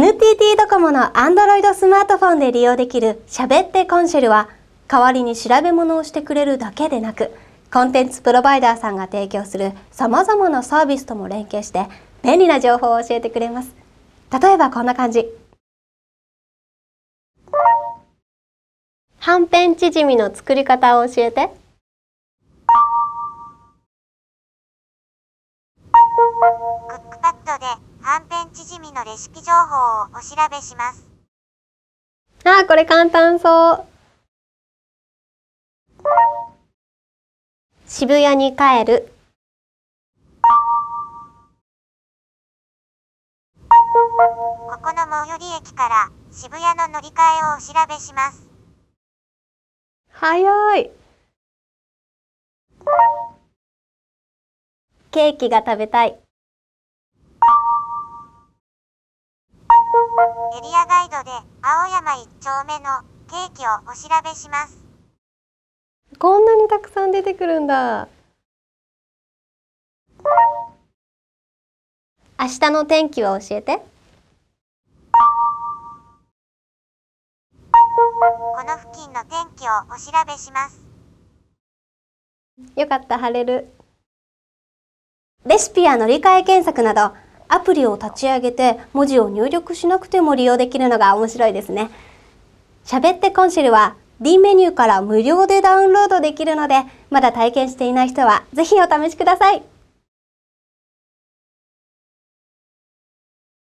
NTT ドコモの Android スマートフォンで利用できる喋ってコンシェルは代わりに調べ物をしてくれるだけでなくコンテンツプロバイダーさんが提供するさまざまなサービスとも連携して便利な情報を教えてくれます例えばこんな感じはんぺん縮みの作り方を教えてドではんぺん縮みのレシピ情報をお調べします。あー、これ簡単そう。渋谷に帰る。ここの最寄り駅から渋谷の乗り換えをお調べします。早い。ケーキが食べたい。エリアガイドで青山一丁目のケーキをお調べしますこんなにたくさん出てくるんだ明日の天気を教えてこの付近の天気をお調べしますよかった晴れるレシピや乗り換え検索などアプリを立ち上げて文字を入力しなくても利用できるのが面白いですね。喋ってコンシェルは D メニューから無料でダウンロードできるので、まだ体験していない人はぜひお試しください。